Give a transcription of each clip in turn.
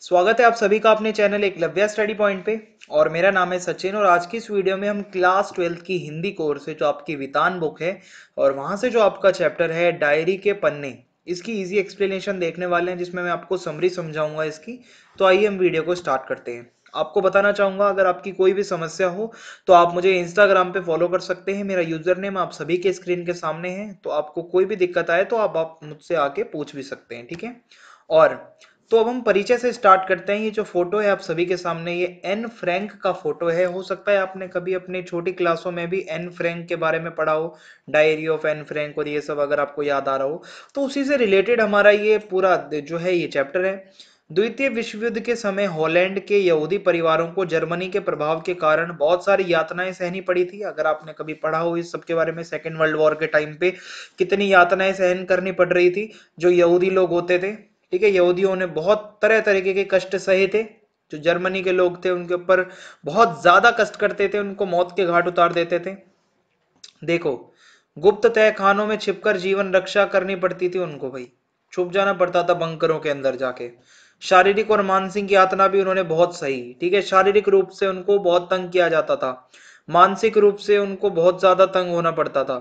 स्वागत है आप सभी का अपने चैनल एक लव्या स्टडी पॉइंट पे और मेरा नाम है सचिन और आज की इस वीडियो में हम क्लास ट्वेल्थ की हिंदी कोर्स है जो आपकी वितान बुक है और वहां से जो आपका चैप्टर है डायरी के पन्ने इसकी इजी एक्सप्लेनेशन देखने वाले हैं जिसमें मैं आपको समरी समझाऊंगा इसकी तो आइए हम वीडियो को स्टार्ट करते हैं आपको बताना चाहूंगा अगर आपकी कोई भी समस्या हो तो आप मुझे इंस्टाग्राम पे फॉलो कर सकते हैं मेरा यूजर नेम आप सभी के स्क्रीन के सामने है तो आपको कोई भी दिक्कत आए तो आप, आप मुझसे आके पूछ भी सकते हैं ठीक है और तो अब हम परिचय से स्टार्ट करते हैं ये जो फोटो है आप सभी के सामने ये एन फ्रैंक का फोटो है हो सकता है आपने कभी अपने छोटी क्लासों में भी एन फ्रैंक के बारे में पढ़ा हो डायरी ऑफ एन फ्रैंक और ये सब अगर आपको याद आ रहा हो तो उसी से रिलेटेड हमारा ये पूरा जो है ये चैप्टर है द्वितीय विश्व युद्ध के समय हॉलैंड के यहूदी परिवारों को जर्मनी के प्रभाव के कारण बहुत सारी यातनाएं सहनी पड़ी थी अगर आपने कभी पढ़ा हो इस सबके बारे में सेकेंड वर्ल्ड वॉर के टाइम पे कितनी यातनाएं सहन करनी पड़ रही थी जो यहूदी लोग होते थे ठीक है यहूदियों ने बहुत तरह तरीके के कष्ट सहे थे जो जर्मनी के लोग थे उनके ऊपर बहुत ज्यादा कष्ट करते थे उनको मौत के घाट उतार देते थे देखो गुप्त तय खानों में छिपकर जीवन रक्षा करनी पड़ती थी उनको भाई छुप जाना पड़ता था बंकरों के अंदर जाके शारीरिक और मानसिक यातना भी उन्होंने बहुत सही ठीक है शारीरिक रूप से उनको बहुत तंग किया जाता था मानसिक रूप से उनको बहुत ज्यादा तंग होना पड़ता था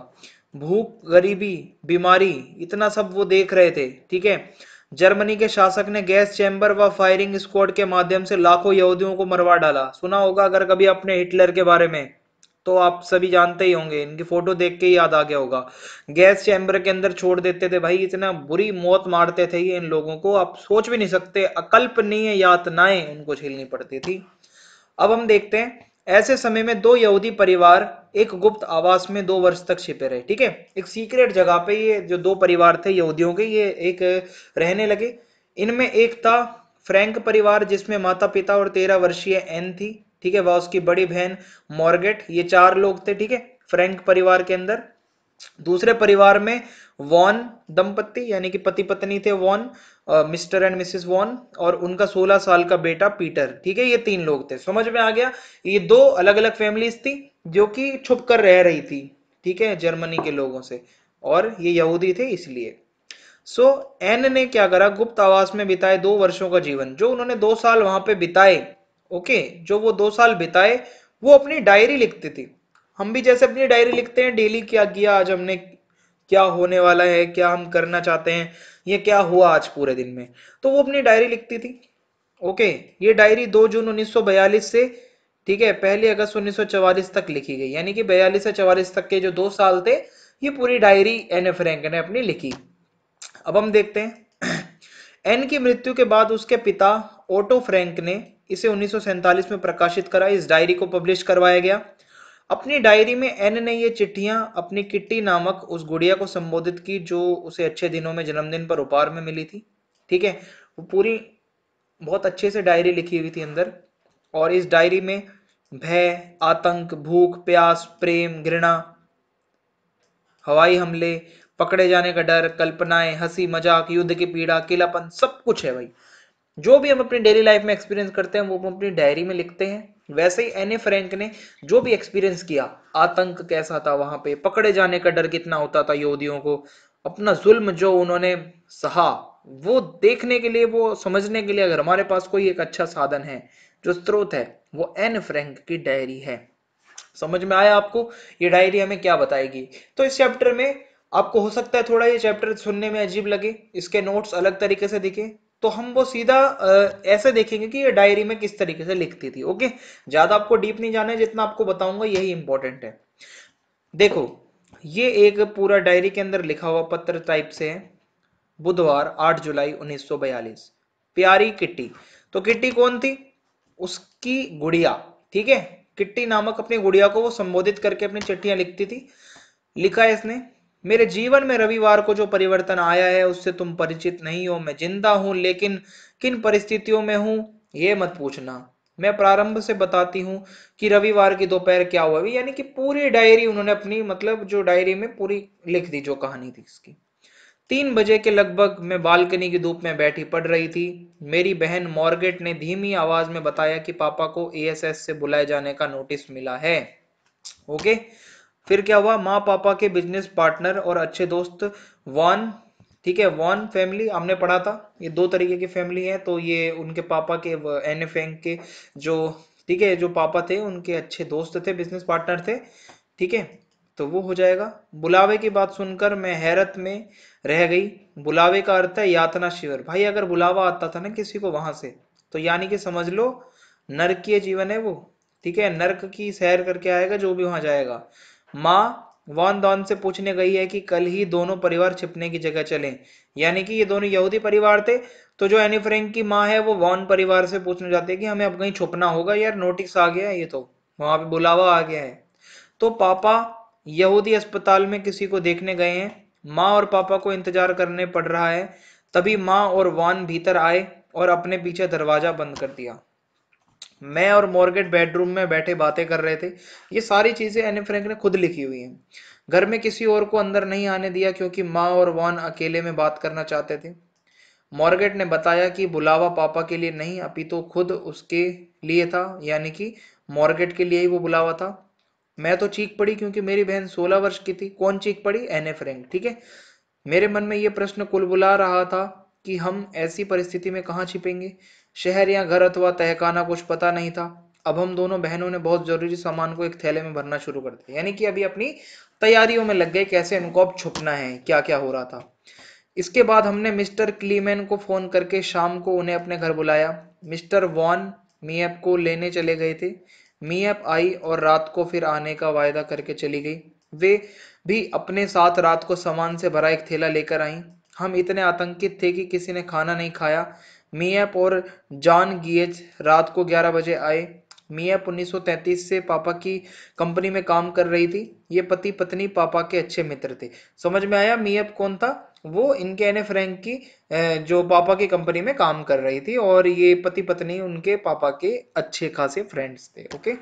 भूख गरीबी बीमारी इतना सब वो देख रहे थे ठीक है जर्मनी के शासक ने गैस चैम्बर व फायरिंग स्क्वाड के माध्यम से लाखों यहूदियों को मरवा डाला सुना होगा अगर कभी अपने हिटलर के बारे में तो आप सभी जानते ही होंगे इनकी फोटो देख के ही याद आ गया होगा गैस चैम्बर के अंदर छोड़ देते थे भाई इतना बुरी मौत मारते थे ये इन लोगों को आप सोच भी नहीं सकते अकल्पनीय यातनाएं उनको झेलनी पड़ती थी अब हम देखते हैं ऐसे समय में दो यहूदी परिवार एक गुप्त आवास में दो वर्ष तक छिपे रहे ठीक है एक सीक्रेट जगह पे ये जो दो परिवार थे यहूदियों के ये एक रहने लगे इनमें एक था फ्रैंक परिवार जिसमें माता पिता और तेरह वर्षीय एन थी ठीक है वह उसकी बड़ी बहन मॉर्गेट ये चार लोग थे ठीक है फ्रैंक परिवार के अंदर दूसरे परिवार में वॉन दंपति यानी कि पति पत्नी थे Vaughn Mr and Mrs Vaughn और उनका 16 साल का बेटा पीटर ठीक है ये तीन लोग थे समझ में आ गया ये दो अलग अलग फैमिलीज थी जो कि छुप कर रह रही थी ठीक है जर्मनी के लोगों से और ये यहूदी थे इसलिए सो so, एन ने क्या करा गुप्त आवास में बिताए दो वर्षों का जीवन जो उन्होंने दो साल वहां पे बिताए ओके जो वो दो साल बिताए वो अपनी डायरी लिखती थी हम भी जैसे अपनी डायरी लिखते हैं डेली क्या किया आज हमने क्या होने वाला है क्या हम करना चाहते हैं ये क्या हुआ आज पूरे दिन में तो वो अपनी डायरी लिखती थी ओके ये डायरी दो जून 1942 से ठीक है पहली अगस्त 1944 तक लिखी गई यानी कि बयालीस से चवालीस तक के जो दो साल थे ये पूरी डायरी एन ए फ्रेंक ने अपनी लिखी अब हम देखते हैं एन की मृत्यु के बाद उसके पिता ओटो फ्रेंक ने इसे उन्नीस में प्रकाशित करा इस डायरी को पब्लिश करवाया गया अपनी डायरी में एन ने ये चिट्ठियां अपनी किट्टी नामक उस गुड़िया को संबोधित की जो उसे अच्छे दिनों में जन्मदिन पर उपहार में मिली थी ठीक है वो पूरी बहुत अच्छे से डायरी लिखी हुई थी अंदर और इस डायरी में भय आतंक भूख प्यास प्रेम घृणा हवाई हमले पकड़े जाने का डर कल्पनाएं हंसी मजाक युद्ध की पीड़ा किलापन सब कुछ है भाई जो भी हम अपनी डेली लाइफ में एक्सपीरियंस करते हैं वो हम अपनी डायरी में लिखते हैं वैसे ही एन ए फ्रैंक ने जो भी एक्सपीरियंस किया आतंक कैसा था वहां पे पकड़े जाने का डर कितना होता था योदियों को अपना जुल्म जो उन्होंने सहा वो देखने के लिए वो समझने के लिए अगर हमारे पास कोई एक अच्छा साधन है जो स्रोत है वो एन फ्रैंक की डायरी है समझ में आया आपको ये डायरी हमें क्या बताएगी तो इस चैप्टर में आपको हो सकता है थोड़ा ये चैप्टर सुनने में अजीब लगे इसके नोट्स अलग तरीके से दिखे तो हम वो सीधा ऐसे देखेंगे कि ये डायरी में किस तरीके से लिखती थी ओके ज्यादा आपको डीप नहीं जाना है जितना आपको बताऊंगा यही इंपॉर्टेंट है देखो ये एक पूरा डायरी के अंदर लिखा हुआ पत्र टाइप से है बुधवार 8 जुलाई 1942 प्यारी किट्टी तो किट्टी कौन थी उसकी गुड़िया ठीक है किट्टी नामक अपनी गुड़िया को वो संबोधित करके अपनी चिट्ठियां लिखती थी लिखा है इसने मेरे जीवन में रविवार को जो परिवर्तन आया है उससे तुम परिचित नहीं हो मैं जिंदा हूं लेकिन किन परिस्थितियों में हूं ये मत पूछना मैं प्रारंभ से बताती हूँ कि रविवार की दोपहर क्या हुआ यानी कि पूरी डायरी उन्होंने अपनी मतलब जो डायरी में पूरी लिख दी जो कहानी थी इसकी तीन बजे के लगभग मैं बालकनी की धूप में बैठी पढ़ रही थी मेरी बहन मॉर्गेट ने धीमी आवाज में बताया कि पापा को एएसएस से बुलाए जाने का नोटिस मिला है ओके फिर क्या हुआ माँ पापा के बिजनेस पार्टनर और अच्छे दोस्त वन ठीक है वन फैमिली हमने पढ़ा था ये दो तरीके की फैमिली है तो ये उनके पापा के एन एफ के जो ठीक है जो पापा थे उनके अच्छे दोस्त थे बिजनेस पार्टनर थे ठीक है तो वो हो जाएगा बुलावे की बात सुनकर मैं हैरत में रह गई बुलावे का अर्थ है यातना शिविर भाई अगर बुलावा आता था ना किसी को वहां से तो यानी कि समझ लो नरकीय जीवन है वो ठीक है नरक की सैर करके आएगा जो भी वहां जाएगा माँ वॉन दॉन से पूछने गई है कि कल ही दोनों परिवार छिपने की जगह चलें यानी कि ये दोनों यहूदी परिवार थे तो जो एनी फ्रेंक की माँ है वो वॉन परिवार से पूछने जाते हैं कि हमें अब कहीं छुपना होगा यार नोटिस आ गया है ये तो वहां पे बुलावा आ गया है तो पापा यहूदी अस्पताल में किसी को देखने गए हैं माँ और पापा को इंतजार करने पड़ रहा है तभी माँ और वान भीतर आए और अपने पीछे दरवाजा बंद कर दिया मैं और मॉर्गेट बेडरूम में बैठे बातें कर रहे थे ये सारी चीजें एनी फ्रेंक ने खुद लिखी हुई हैं घर में किसी और को अंदर नहीं आने दिया क्योंकि माँ और वॉन अकेले में बात करना चाहते थे मॉर्गेट ने बताया कि बुलावा पापा के लिए नहीं अभी तो खुद उसके लिए था यानी कि मॉर्गेट के लिए ही वो बुलावा था मैं तो चीख पड़ी क्योंकि मेरी बहन 16 वर्ष की थी कौन चीख पड़ी एने फ्रेंक ठीक है मेरे मन में ये प्रश्न कुल रहा था कि हम ऐसी परिस्थिति में कहाँ छिपेंगे शहर या घर अथवा तहखाना कुछ पता नहीं था अब हम दोनों बहनों ने बहुत जरूरी सामान को एक थैले में भरना शुरू कर दिया यानी कि अभी अपनी तैयारियों में लग गए कैसे इनको अब छुपना है क्या क्या हो रहा था इसके बाद हमने मिस्टर क्लीमेन को फोन करके शाम को उन्हें अपने घर बुलाया मिस्टर वॉन मीएप को लेने चले गए थे मीएप आई और रात को फिर आने का वायदा करके चली गई वे भी अपने साथ रात को सामान से भरा एक थैला लेकर आई हम इतने आतंकित थे कि किसी ने खाना नहीं खाया मीएप और जॉन गियज रात को 11 बजे आए मीएप 1933 से पापा की कंपनी में काम कर रही थी ये पति पत्नी पापा के अच्छे मित्र थे समझ में आया मीएप कौन था वो इनके एने फ्रैंक की जो पापा की कंपनी में काम कर रही थी और ये पति पत्नी उनके पापा के अच्छे खासे फ्रेंड्स थे ओके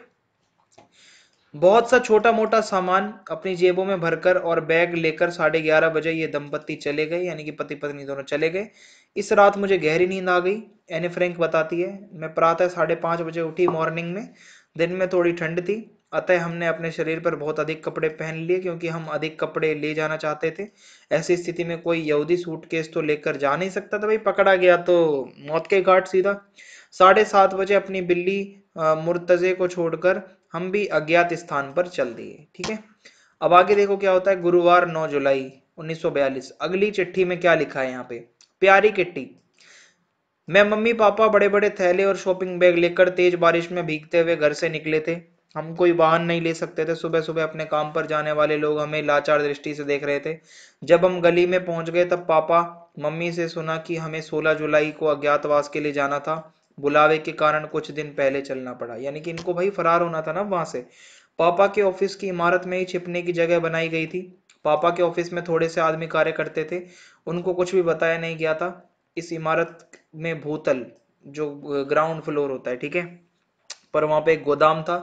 बहुत सा छोटा मोटा सामान अपनी जेबों में भरकर और बैग लेकर साढ़े ग्यारह बजे ये दंपत्ति चले गए यानी कि पति पत्नी दोनों चले गए इस रात मुझे गहरी नींद आ गई एनी फ्रेंक बताती है मैं प्रातः साढ़े पाँच बजे उठी मॉर्निंग में दिन में थोड़ी ठंड थी अतः हमने अपने शरीर पर बहुत अधिक कपड़े पहन लिए क्योंकि हम अधिक कपड़े ले जाना चाहते थे ऐसी स्थिति में कोई यहूदी सूटकेस तो लेकर जा नहीं सकता था भाई पकड़ा गया तो मौत के घाट सीधा साढ़े सात बजे अपनी बिल्ली मुर्तजे को छोड़कर हम भी अज्ञात स्थान पर चल दिए ठीक है अब आगे देखो क्या होता है गुरुवार नौ जुलाई 1942 अगली चिट्ठी में क्या लिखा है यहाँ पे प्यारी किट्टी मैं मम्मी पापा बड़े बड़े थैले और शॉपिंग बैग लेकर तेज बारिश में भीगते हुए घर से निकले थे हम कोई वाहन नहीं ले सकते थे सुबह सुबह अपने काम पर जाने वाले लोग हमें लाचार दृष्टि से देख रहे थे जब हम गली में पहुंच गए तब पापा मम्मी से सुना कि हमें 16 जुलाई को अज्ञातवास के लिए जाना था बुलावे के कारण कुछ दिन पहले चलना पड़ा यानी कि इनको भाई फरार होना था ना वहां से पापा के ऑफिस की इमारत में ही छिपने की जगह बनाई गई थी पापा के ऑफिस में थोड़े से आदमी कार्य करते थे उनको कुछ भी बताया नहीं गया था इस इमारत में भूतल जो ग्राउंड फ्लोर होता है ठीक है पर वहाँ पे एक गोदाम था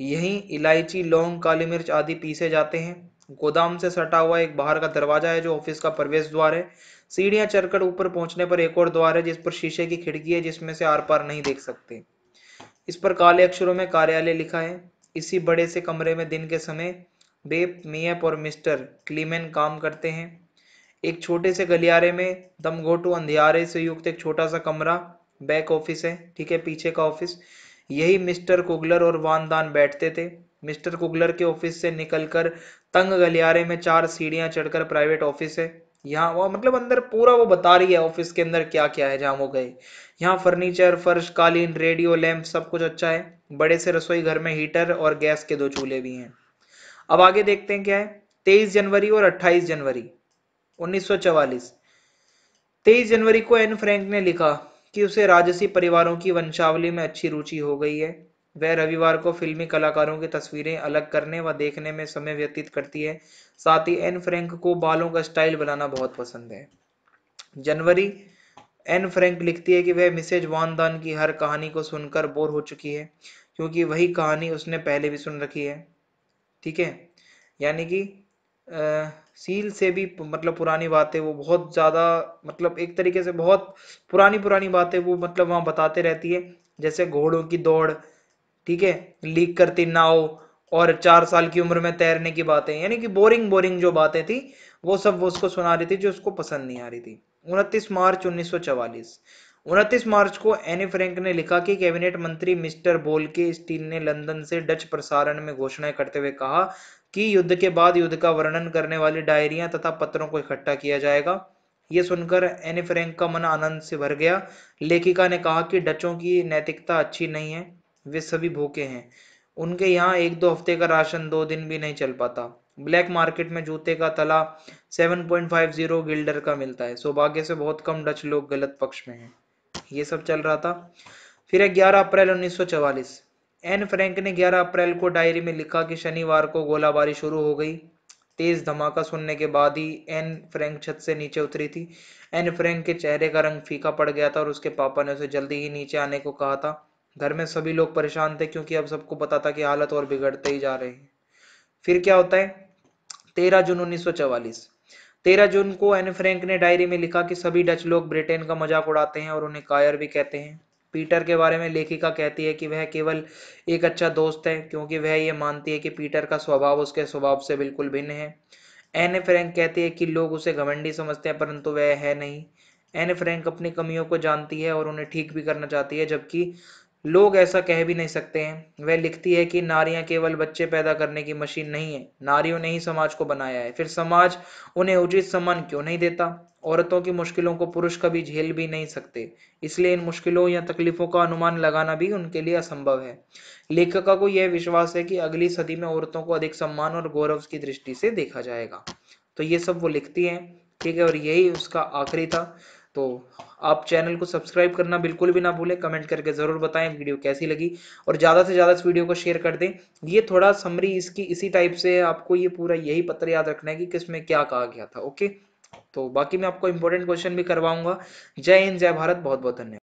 यही इलायची लौंग काली मिर्च आदि पीसे जाते हैं गोदाम से सटा हुआ एक बाहर का दरवाजा है जो ऑफिस का प्रवेश द्वार है सीढ़ियां चढ़कर ऊपर पहुंचने पर एक और द्वार है जिस पर शीशे की खिड़की है जिसमें से आर पार नहीं देख सकते इस पर काले अक्षरों में कार्यालय लिखा है इसी बड़े से कमरे में दिन के समय बेप मियप और मिस्टर क्लीमेन काम करते हैं एक छोटे से गलियारे में दमघोटू अंधियारे से युक्त एक छोटा सा कमरा बैक ऑफिस है ठीक है पीछे का ऑफिस यही मिस्टर कुगलर और वानदान बैठते थे मिस्टर कुगलर के ऑफिस से निकलकर तंग गलियारे में चार सीढ़ियां चढ़कर प्राइवेट ऑफिस है यहाँ वो मतलब अंदर पूरा वो बता रही है ऑफिस के अंदर क्या क्या है जहाँ वो गए यहाँ फर्नीचर फर्श कालीन रेडियो लैंप सब कुछ अच्छा है बड़े से रसोई घर में हीटर और गैस के दो चूल्हे भी हैं अब आगे देखते हैं क्या है तेईस जनवरी और अट्ठाईस जनवरी 1944 23 जनवरी को एन फ्रैंक ने लिखा कि उसे राजसी परिवारों की वंशावली में अच्छी रुचि हो गई है वह रविवार को फिल्मी कलाकारों की तस्वीरें अलग करने व देखने में समय व्यतीत करती है साथ ही एन फ्रैंक को बालों का स्टाइल बनाना बहुत पसंद है जनवरी एन फ्रैंक लिखती है कि वह मिसेज वानदान की हर कहानी को सुनकर बोर हो चुकी है क्योंकि वही कहानी उसने पहले भी सुन रखी है ठीक है यानी कि सील से भी मतलब पुरानी बातें वो बहुत ज़्यादा मतलब एक तरीके से बहुत पुरानी पुरानी बातें वो मतलब वहाँ बताते रहती है जैसे घोड़ों की दौड़ ठीक है लीक करती नाव और चार साल की उम्र में तैरने की बातें यानी कि बोरिंग बोरिंग जो बातें थी वो सब वो उसको सुना रही थी जो उसको पसंद नहीं आ रही थी उनतीस मार्च उन्नीस 29 मार्च को एनी फ्रैंक ने लिखा कि कैबिनेट मंत्री मिस्टर बोल के स्टील ने लंदन से डच प्रसारण में घोषणाएं करते हुए कहा कि युद्ध के बाद युद्ध का वर्णन करने वाली डायरियां तथा पत्रों को इकट्ठा किया जाएगा ये सुनकर एनी फ्रैंक का मन आनंद से भर गया लेखिका ने कहा कि डचों की नैतिकता अच्छी नहीं है वे सभी भूखे हैं उनके यहाँ एक दो हफ्ते का राशन दो दिन भी नहीं चल पाता ब्लैक मार्केट में जूते का तला 7.50 गिल्डर का मिलता है सौभाग्य से बहुत कम डच लोग गलत पक्ष में हैं ये सब चल रहा था फिर है ग्यारह अप्रैल 1944 एन फ्रैंक ने 11 अप्रैल को डायरी में लिखा कि शनिवार को गोलाबारी शुरू हो गई तेज धमाका सुनने के बाद ही एन फ्रैंक छत से नीचे उतरी थी एन फ्रैंक के चेहरे का रंग फीका पड़ गया था और उसके पापा ने उसे जल्दी ही नीचे आने को कहा था घर में सभी लोग परेशान थे क्योंकि अब सबको पता था कि हालत और बिगड़ते ही जा रहे हैं फिर क्या होता है तेरह जून उन्नीस तेरह जून को एन फ्रेंक ने डायरी में लिखा कि सभी डच लोग ब्रिटेन का मजाक उड़ाते हैं और उन्हें कायर भी कहते हैं पीटर के बारे में लेखिका कहती है कि वह केवल एक अच्छा दोस्त है क्योंकि वह ये मानती है कि पीटर का स्वभाव उसके स्वभाव से बिल्कुल भिन्न है एन फ्रेंक कहती है कि लोग उसे घमंडी समझते हैं परंतु वह है नहीं एन फ्रेंक अपनी कमियों को जानती है और उन्हें ठीक भी करना चाहती है जबकि लोग ऐसा कह भी नहीं सकते हैं वह लिखती है कि नारियां केवल बच्चे पैदा करने की मशीन नहीं है नारियों ने ही समाज को बनाया है फिर समाज उन्हें उचित सम्मान क्यों नहीं देता औरतों की मुश्किलों को पुरुष कभी झेल भी नहीं सकते इसलिए इन मुश्किलों या तकलीफों का अनुमान लगाना भी उनके लिए असंभव है लेखका को यह विश्वास है कि अगली सदी में औरतों को अधिक सम्मान और गौरव की दृष्टि से देखा जाएगा तो ये सब वो लिखती हैं ठीक है और यही उसका आखिरी था तो आप चैनल को सब्सक्राइब करना बिल्कुल भी ना भूलें कमेंट करके ज़रूर बताएं वीडियो कैसी लगी और ज़्यादा से ज़्यादा इस वीडियो को शेयर कर दें ये थोड़ा समरी इसकी इसी टाइप से है आपको ये पूरा यही पत्र याद रखना है कि किस में क्या कहा गया था ओके तो बाकी मैं आपको इंपॉर्टेंट क्वेश्चन भी करवाऊंगा जय हिंद जय भारत बहुत बहुत धन्यवाद